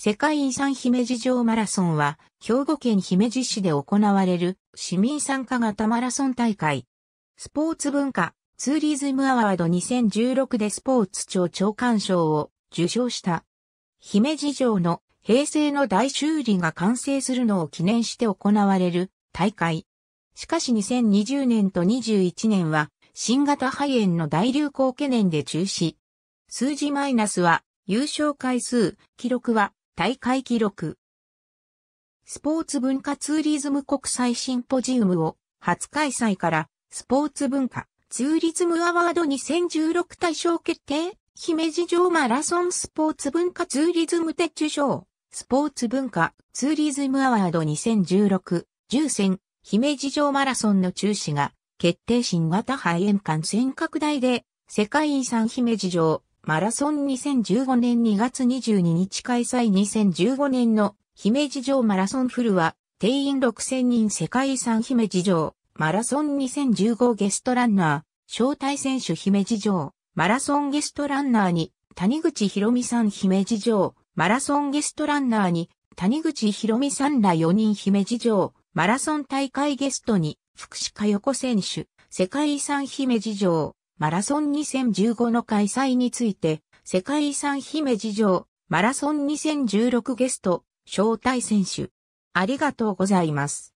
世界遺産姫路城マラソンは、兵庫県姫路市で行われる市民参加型マラソン大会。スポーツ文化、ツーリズムアワード2016でスポーツ庁長官賞を受賞した。姫路城の平成の大修理が完成するのを記念して行われる大会。しかし2020年と21年は新型肺炎の大流行懸念で中止。数字マイナスは優勝回数、記録は大会記録。スポーツ文化ツーリズム国際シンポジウムを初開催からスポーツ文化ツーリズムアワード2016大賞決定姫路城マラソンスポーツ文化ツーリズムで受賞スポーツ文化ツーリズムアワード2016重戦姫路城マラソンの中止が決定新型肺炎感染拡大で世界遺産姫路城マラソン2015年2月22日開催2015年の姫路城マラソンフルは定員6000人世界遺産姫路城マラソン2015ゲストランナー招待選手姫路城マラソンゲストランナーに谷口博美さん姫路城マラソンゲストランナーに谷口博美さんら4人姫路城マラソン大会ゲストに福祉代横選手世界遺産姫路城マラソン2015の開催について、世界遺産姫路城、マラソン2016ゲスト、招待選手。ありがとうございます。